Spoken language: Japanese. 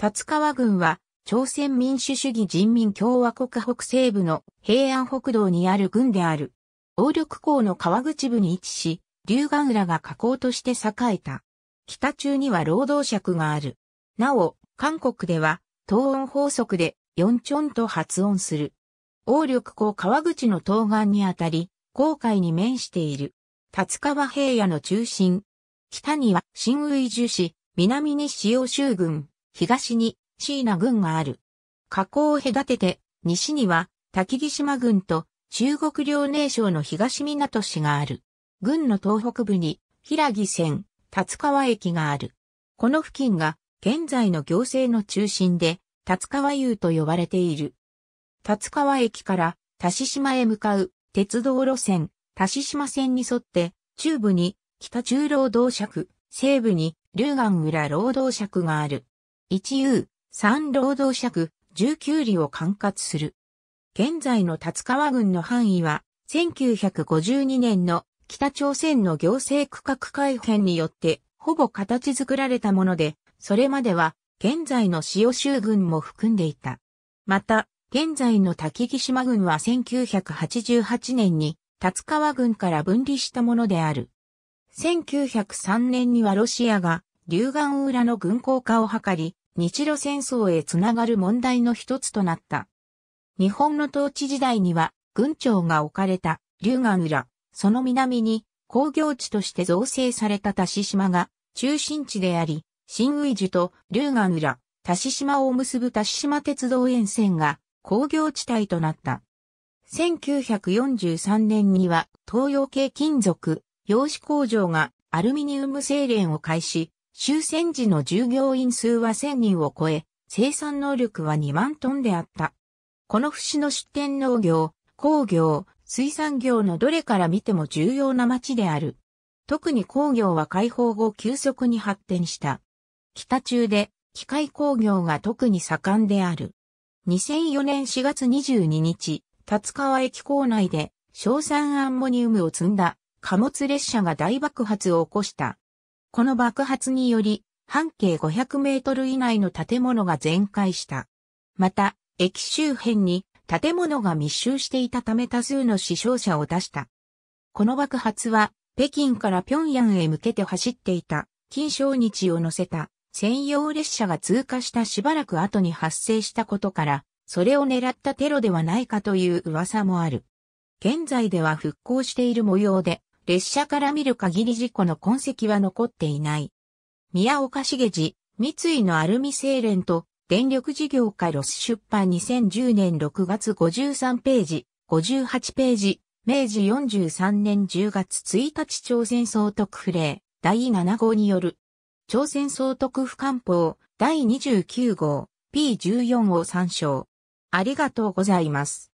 立川郡は、朝鮮民主主義人民共和国北西部の平安北道にある郡である。王緑港の川口部に位置し、龍岩浦が河口として栄えた。北中には労働尺がある。なお、韓国では、東音法則で、四チョンと発音する。王緑港川口の東岸にあたり、航海に面している。立川平野の中心。北には新宇伊樹市、南に塩州郡、東に椎名郡がある。河口を隔てて、西には、滝木島郡と中国領内省の東港市がある。郡の東北部に、平木線、達川駅がある。この付近が、現在の行政の中心で、達川湯と呼ばれている。達川駅から、田志島へ向かう、鉄道路線、田志島線に沿って、中部に、北中労働尺、西部に、龍岩浦労働尺がある。1U、3労働者区、19里を管轄する。現在の立川郡の範囲は、1952年の北朝鮮の行政区画改変によってほぼ形作られたもので、それまでは現在の塩州郡も含んでいた。また、現在の滝木島郡は1988年に立川郡から分離したものである。1903年にはロシアが流岩浦の軍港化を図り、日露戦争へつながる問題の一つとなった。日本の統治時代には、軍庁が置かれた龍河浦、その南に工業地として造成された田志島が中心地であり、新宇治と龍河浦、田志島を結ぶ田志島鉄道沿線が工業地帯となった。1943年には東洋系金属、洋紙工場がアルミニウム精錬を開始、終戦時の従業員数は1000人を超え、生産能力は2万トンであった。この節の出店農業、工業、水産業のどれから見ても重要な町である。特に工業は解放後急速に発展した。北中で機械工業が特に盛んである。2004年4月22日、立川駅構内で硝酸アンモニウムを積んだ貨物列車が大爆発を起こした。この爆発により、半径500メートル以内の建物が全壊した。また、駅周辺に建物が密集していたため多数の死傷者を出した。この爆発は、北京から平壌へ向けて走っていた、金正日を乗せた専用列車が通過したしばらく後に発生したことから、それを狙ったテロではないかという噂もある。現在では復興している模様で、列車から見る限り事故の痕跡は残っていない。宮岡茂次、三井のアルミ精錬と電力事業家ロス出版2010年6月53ページ、58ページ、明治43年10月1日朝鮮総督府令第7号による朝鮮総督府官報第29号 P14 を参照。ありがとうございます。